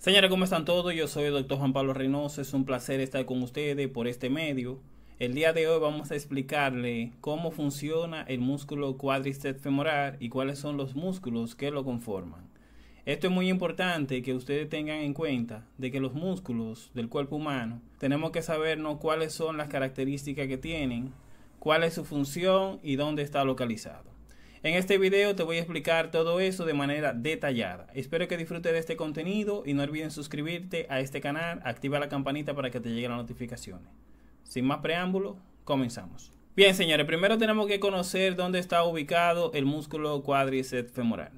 Señores, ¿cómo están todos? Yo soy el doctor Juan Pablo Reynoso. Es un placer estar con ustedes por este medio. El día de hoy vamos a explicarle cómo funciona el músculo cuádriceps femoral y cuáles son los músculos que lo conforman. Esto es muy importante que ustedes tengan en cuenta de que los músculos del cuerpo humano tenemos que sabernos cuáles son las características que tienen, cuál es su función y dónde está localizado. En este video te voy a explicar todo eso de manera detallada. Espero que disfrutes de este contenido y no olvides suscribirte a este canal, activa la campanita para que te lleguen las notificaciones. Sin más preámbulo, comenzamos. Bien, señores, primero tenemos que conocer dónde está ubicado el músculo cuádriceps femoral.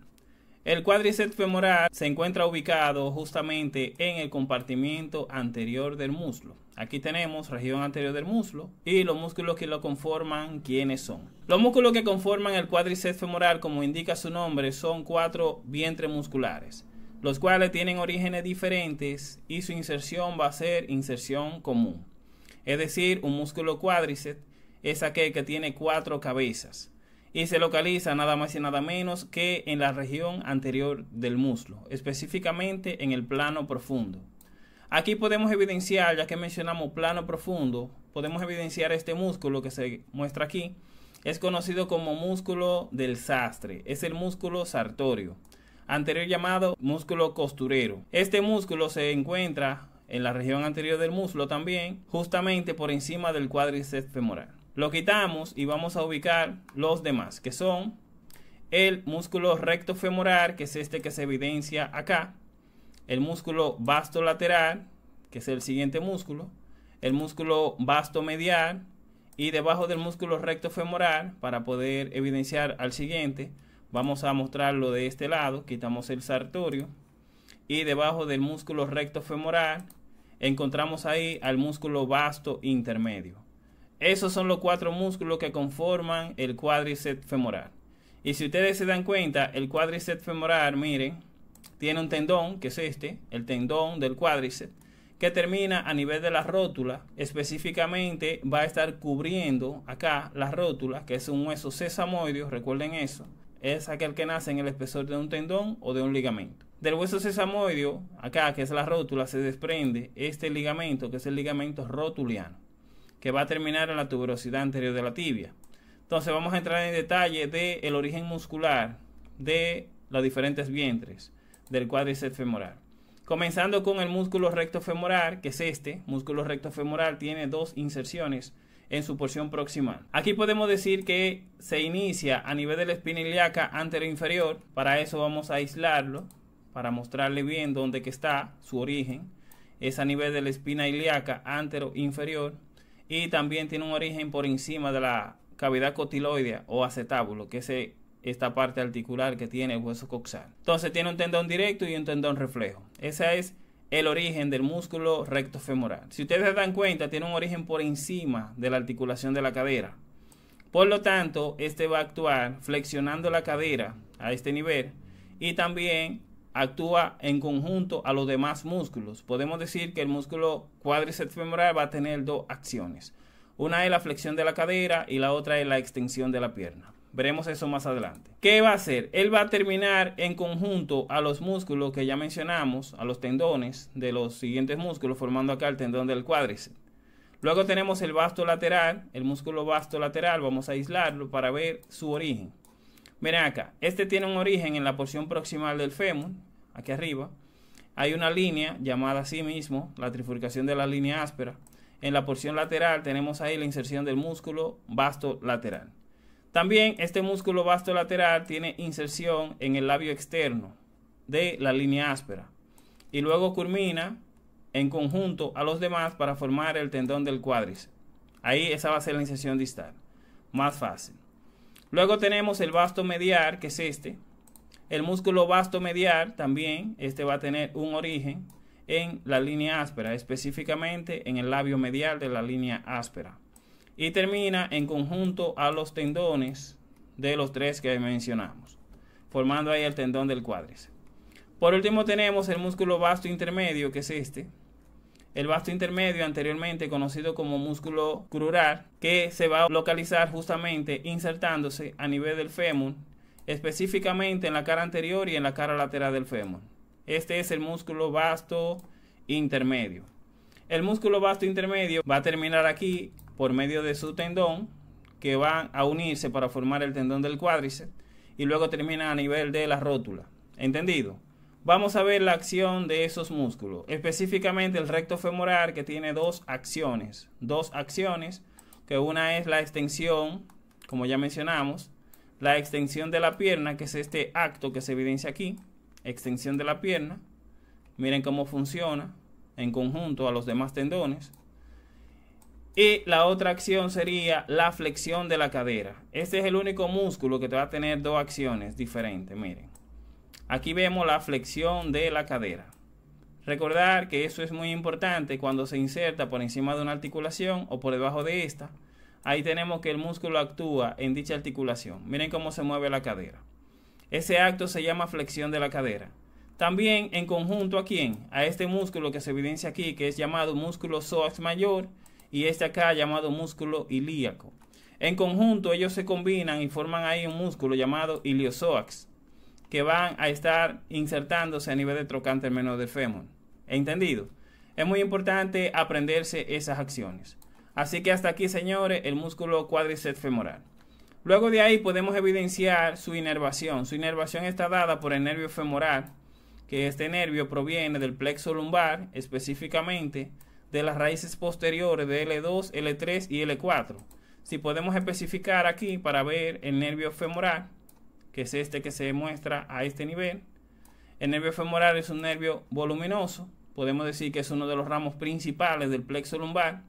El cuádriceps femoral se encuentra ubicado justamente en el compartimiento anterior del muslo. Aquí tenemos región anterior del muslo y los músculos que lo conforman, ¿quiénes son? Los músculos que conforman el cuádriceps femoral, como indica su nombre, son cuatro vientres musculares, los cuales tienen orígenes diferentes y su inserción va a ser inserción común. Es decir, un músculo cuádriceps es aquel que tiene cuatro cabezas y se localiza nada más y nada menos que en la región anterior del muslo, específicamente en el plano profundo. Aquí podemos evidenciar, ya que mencionamos plano profundo, podemos evidenciar este músculo que se muestra aquí. Es conocido como músculo del sastre, es el músculo sartorio, anterior llamado músculo costurero. Este músculo se encuentra en la región anterior del muslo también, justamente por encima del cuádriceps femoral. Lo quitamos y vamos a ubicar los demás, que son el músculo recto femoral, que es este que se evidencia acá, el músculo vasto lateral, que es el siguiente músculo, el músculo vasto medial y debajo del músculo recto femoral para poder evidenciar al siguiente, vamos a mostrarlo de este lado, quitamos el sartorio y debajo del músculo recto femoral encontramos ahí al músculo vasto intermedio. Esos son los cuatro músculos que conforman el cuádriceps femoral. Y si ustedes se dan cuenta, el cuádriceps femoral, miren, tiene un tendón, que es este, el tendón del cuádriceps, que termina a nivel de la rótula. Específicamente va a estar cubriendo acá la rótula, que es un hueso sesamoideo, recuerden eso. Es aquel que nace en el espesor de un tendón o de un ligamento. Del hueso sesamoideo, acá que es la rótula, se desprende este ligamento, que es el ligamento rotuliano que va a terminar en la tuberosidad anterior de la tibia. Entonces vamos a entrar en detalle del origen muscular de los diferentes vientres del cuádriceps femoral. Comenzando con el músculo recto femoral, que es este, músculo recto femoral tiene dos inserciones en su porción proximal. Aquí podemos decir que se inicia a nivel de la espina ilíaca ...antero e inferior, para eso vamos a aislarlo para mostrarle bien dónde que está su origen. Es a nivel de la espina ilíaca antero e inferior y también tiene un origen por encima de la cavidad cotiloidea o acetábulo, que es e, esta parte articular que tiene el hueso coxal. Entonces tiene un tendón directo y un tendón reflejo. Ese es el origen del músculo recto femoral. Si ustedes se dan cuenta, tiene un origen por encima de la articulación de la cadera. Por lo tanto, este va a actuar flexionando la cadera a este nivel y también actúa en conjunto a los demás músculos. Podemos decir que el músculo cuádriceps femoral va a tener dos acciones. Una es la flexión de la cadera y la otra es la extensión de la pierna. Veremos eso más adelante. ¿Qué va a hacer? Él va a terminar en conjunto a los músculos que ya mencionamos, a los tendones de los siguientes músculos, formando acá el tendón del cuádriceps. Luego tenemos el vasto lateral, el músculo vasto lateral, vamos a aislarlo para ver su origen. Miren acá, este tiene un origen en la porción proximal del fémur, aquí arriba. Hay una línea llamada así mismo, la trifurcación de la línea áspera. En la porción lateral tenemos ahí la inserción del músculo vasto lateral. También este músculo vasto lateral tiene inserción en el labio externo de la línea áspera y luego culmina en conjunto a los demás para formar el tendón del cuádriceps. Ahí esa va a ser la inserción distal. Más fácil. Luego tenemos el vasto medial, que es este. El músculo vasto medial también, este va a tener un origen en la línea áspera, específicamente en el labio medial de la línea áspera. Y termina en conjunto a los tendones de los tres que mencionamos, formando ahí el tendón del cuádriceps. Por último tenemos el músculo vasto intermedio, que es este, el vasto intermedio, anteriormente conocido como músculo crural, que se va a localizar justamente insertándose a nivel del fémur, específicamente en la cara anterior y en la cara lateral del fémur. Este es el músculo vasto intermedio. El músculo vasto intermedio va a terminar aquí por medio de su tendón, que va a unirse para formar el tendón del cuádriceps y luego termina a nivel de la rótula. ¿Entendido? Vamos a ver la acción de esos músculos, específicamente el recto femoral que tiene dos acciones, dos acciones, que una es la extensión, como ya mencionamos, la extensión de la pierna, que es este acto que se evidencia aquí, extensión de la pierna, miren cómo funciona en conjunto a los demás tendones, y la otra acción sería la flexión de la cadera. Este es el único músculo que te va a tener dos acciones diferentes, miren. Aquí vemos la flexión de la cadera. Recordar que eso es muy importante cuando se inserta por encima de una articulación o por debajo de esta. Ahí tenemos que el músculo actúa en dicha articulación. Miren cómo se mueve la cadera. Ese acto se llama flexión de la cadera. También en conjunto a quién? A este músculo que se evidencia aquí, que es llamado músculo psoas mayor y este acá llamado músculo ilíaco. En conjunto ellos se combinan y forman ahí un músculo llamado iliopsoas que van a estar insertándose a nivel de trocánter menor del fémur. ¿Entendido? Es muy importante aprenderse esas acciones. Así que hasta aquí, señores, el músculo cuádriceps femoral. Luego de ahí podemos evidenciar su inervación. Su inervación está dada por el nervio femoral, que este nervio proviene del plexo lumbar, específicamente de las raíces posteriores de L2, L3 y L4. Si podemos especificar aquí para ver el nervio femoral, que es este que se muestra a este nivel. El nervio femoral es un nervio voluminoso, podemos decir que es uno de los ramos principales del plexo lumbar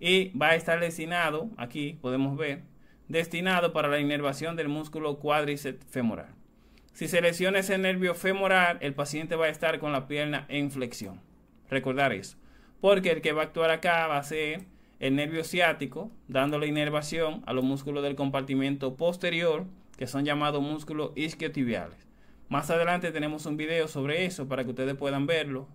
y va a estar destinado, aquí podemos ver, destinado para la inervación del músculo cuádriceps femoral. Si se lesiona ese nervio femoral, el paciente va a estar con la pierna en flexión. Recordar eso, porque el que va a actuar acá va a ser el nervio ciático, la inervación a los músculos del compartimento posterior que son llamados músculos isquiotibiales. Más adelante tenemos un video sobre eso para que ustedes puedan verlo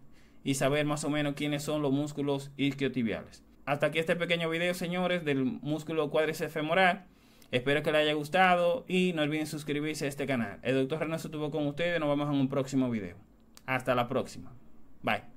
y saber más o menos quiénes son los músculos isquiotibiales. Hasta aquí este pequeño video, señores, del músculo cuádriceps femoral. Espero que les haya gustado y no olviden suscribirse a este canal. El doctor Renato estuvo con ustedes. Nos vemos en un próximo video. Hasta la próxima. Bye.